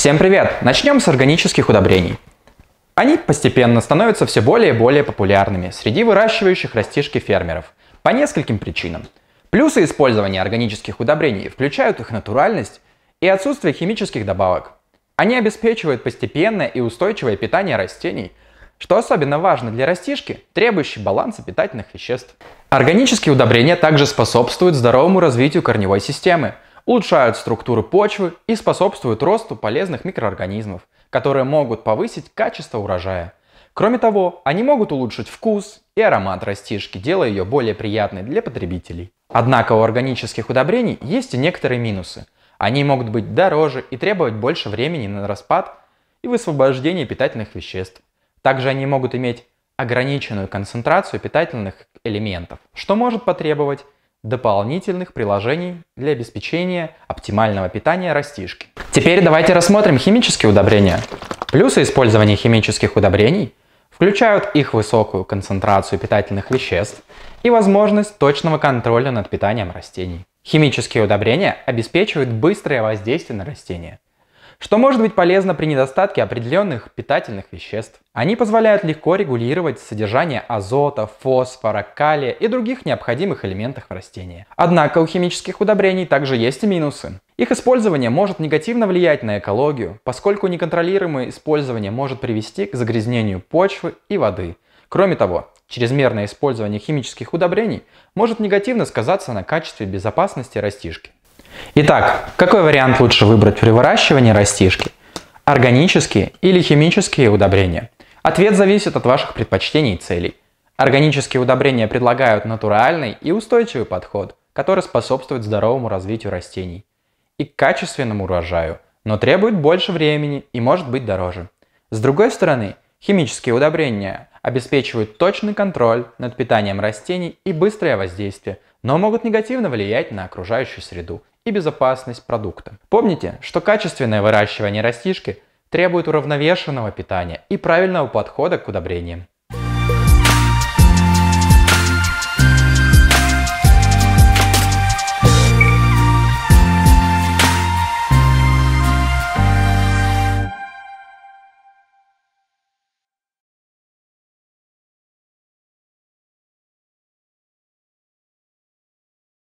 Всем привет! Начнем с органических удобрений. Они постепенно становятся все более и более популярными среди выращивающих растишки фермеров по нескольким причинам. Плюсы использования органических удобрений включают их натуральность и отсутствие химических добавок. Они обеспечивают постепенное и устойчивое питание растений, что особенно важно для растишки, требующей баланса питательных веществ. Органические удобрения также способствуют здоровому развитию корневой системы – улучшают структуры почвы и способствуют росту полезных микроорганизмов, которые могут повысить качество урожая. Кроме того, они могут улучшить вкус и аромат растишки, делая ее более приятной для потребителей. Однако у органических удобрений есть и некоторые минусы. Они могут быть дороже и требовать больше времени на распад и высвобождение питательных веществ. Также они могут иметь ограниченную концентрацию питательных элементов, что может потребовать дополнительных приложений для обеспечения оптимального питания растишки. Теперь давайте рассмотрим химические удобрения. Плюсы использования химических удобрений включают их высокую концентрацию питательных веществ и возможность точного контроля над питанием растений. Химические удобрения обеспечивают быстрое воздействие на растения – что может быть полезно при недостатке определенных питательных веществ. Они позволяют легко регулировать содержание азота, фосфора, калия и других необходимых элементов в растении. Однако у химических удобрений также есть и минусы. Их использование может негативно влиять на экологию, поскольку неконтролируемое использование может привести к загрязнению почвы и воды. Кроме того, чрезмерное использование химических удобрений может негативно сказаться на качестве безопасности растишки. Итак, какой вариант лучше выбрать при выращивании растишки? Органические или химические удобрения? Ответ зависит от ваших предпочтений и целей. Органические удобрения предлагают натуральный и устойчивый подход, который способствует здоровому развитию растений и качественному урожаю, но требует больше времени и может быть дороже. С другой стороны, химические удобрения обеспечивают точный контроль над питанием растений и быстрое воздействие, но могут негативно влиять на окружающую среду, и безопасность продукта. Помните, что качественное выращивание растишки требует уравновешенного питания и правильного подхода к удобрениям.